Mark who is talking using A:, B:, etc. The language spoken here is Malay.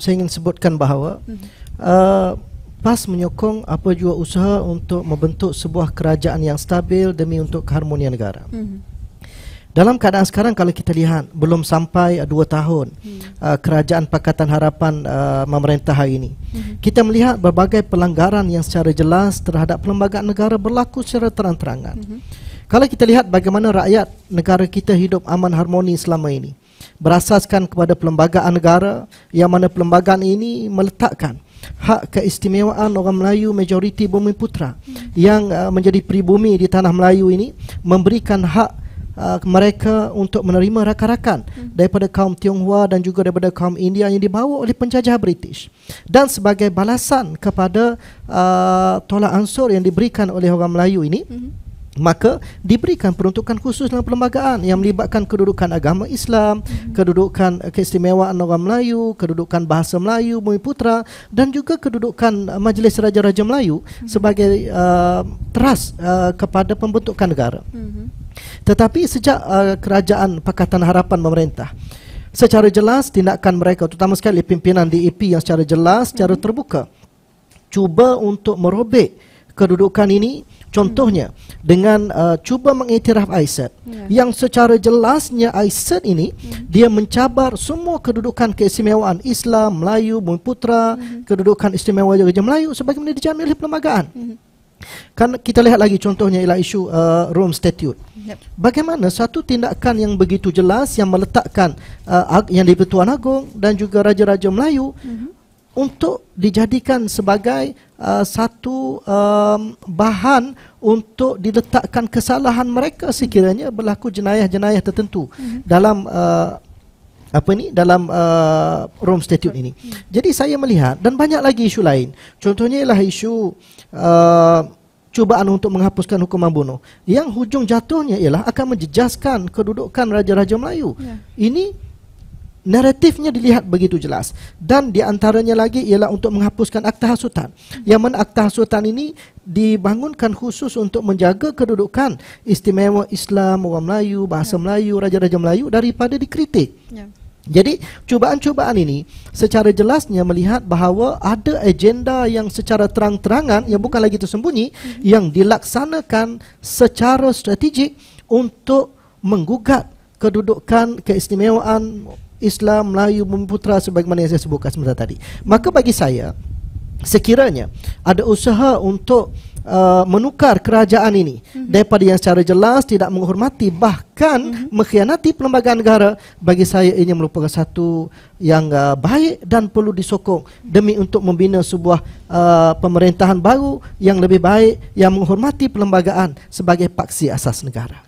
A: saya ingin sebutkan bahawa mhm. uh, PAS menyokong apa jua usaha untuk membentuk sebuah kerajaan yang stabil demi untuk keharmonian negara. Mm-hmm. Dalam keadaan sekarang kalau kita lihat belum sampai uh, dua tahun hmm uh, kerajaan Pakatan Harapan uh, memerintah hari ini. hmm Kita melihat berbagai pelanggaran yang secara jelas terhadap perlembagaan negara berlaku secara terang-terangan. hmm Kalau kita lihat bagaimana rakyat negara kita hidup aman harmoni selama ini berasaskan kepada perlembagaan negara yang mana perlembagaan ini meletakkan hak keistimewaan orang Melayu majoriti bumi putra yang uh, menjadi pribumi di tanah Melayu ini memberikan hak uh, mereka untuk menerima rakan-rakan hmm. daripada kaum Tionghoa dan juga daripada kaum India yang dibawa oleh penjajah British dan sebagai balasan kepada uh, tolak ansur yang diberikan oleh orang Melayu ini hmm maka diberikan peruntukan khusus dalam perlembagaan yang melibatkan kedudukan agama Islam, mm-hmm. kedudukan keistimewaan orang Melayu, kedudukan bahasa Melayu mui Putra dan juga kedudukan uh, Majlis Raja-Raja Melayu mm-hmm. sebagai uh, teras uh, kepada pembentukan negara. Mm-hmm. Tetapi sejak uh, kerajaan Pakatan Harapan memerintah secara jelas tindakan mereka terutama sekali pimpinan DAP e yang secara jelas secara terbuka cuba untuk merobek kedudukan ini contohnya hmm. dengan uh, cuba mengiktiraf Aisyah yeah. yang secara jelasnya Aisyah ini hmm. dia mencabar semua kedudukan keistimewaan Islam, Melayu, Bumi Putra, hmm. kedudukan istimewa Gereja Melayu sebagaimana dijamin oleh perlembagaan. Hmm. Kan kita lihat lagi contohnya ialah isu uh, Rome Statute. Yep. Bagaimana satu tindakan yang begitu jelas yang meletakkan uh, yang di Pertuan Agong dan juga raja-raja Melayu hmm untuk dijadikan sebagai uh, satu um, bahan untuk diletakkan kesalahan mereka sekiranya berlaku jenayah-jenayah tertentu mm-hmm. dalam uh, apa ni dalam uh, Rome Statute ini. hmm Jadi saya melihat dan banyak lagi isu lain. Contohnya ialah isu uh, cubaan untuk menghapuskan hukuman bunuh yang hujung jatuhnya ialah akan menjejaskan kedudukan raja-raja Melayu. Yeah. Ini naratifnya dilihat begitu jelas dan di antaranya lagi ialah untuk menghapuskan akta hasutan yang mana akta hasutan ini dibangunkan khusus untuk menjaga kedudukan istimewa Islam orang Melayu bahasa ya. Melayu raja-raja Melayu daripada dikritik ya. Jadi cubaan-cubaan ini secara jelasnya melihat bahawa ada agenda yang secara terang-terangan yang bukan lagi tersembunyi mm-hmm. yang dilaksanakan secara strategik untuk menggugat kedudukan keistimewaan Islam, Melayu, Bumi Putra sebagaimana yang saya sebutkan sebentar tadi. Maka bagi saya, sekiranya ada usaha untuk Uh, menukar kerajaan ini mm-hmm. daripada yang secara jelas tidak menghormati bahkan mm-hmm. mengkhianati perlembagaan negara bagi saya ini merupakan satu yang uh, baik dan perlu disokong demi untuk membina sebuah uh, pemerintahan baru yang lebih baik yang menghormati perlembagaan sebagai paksi asas negara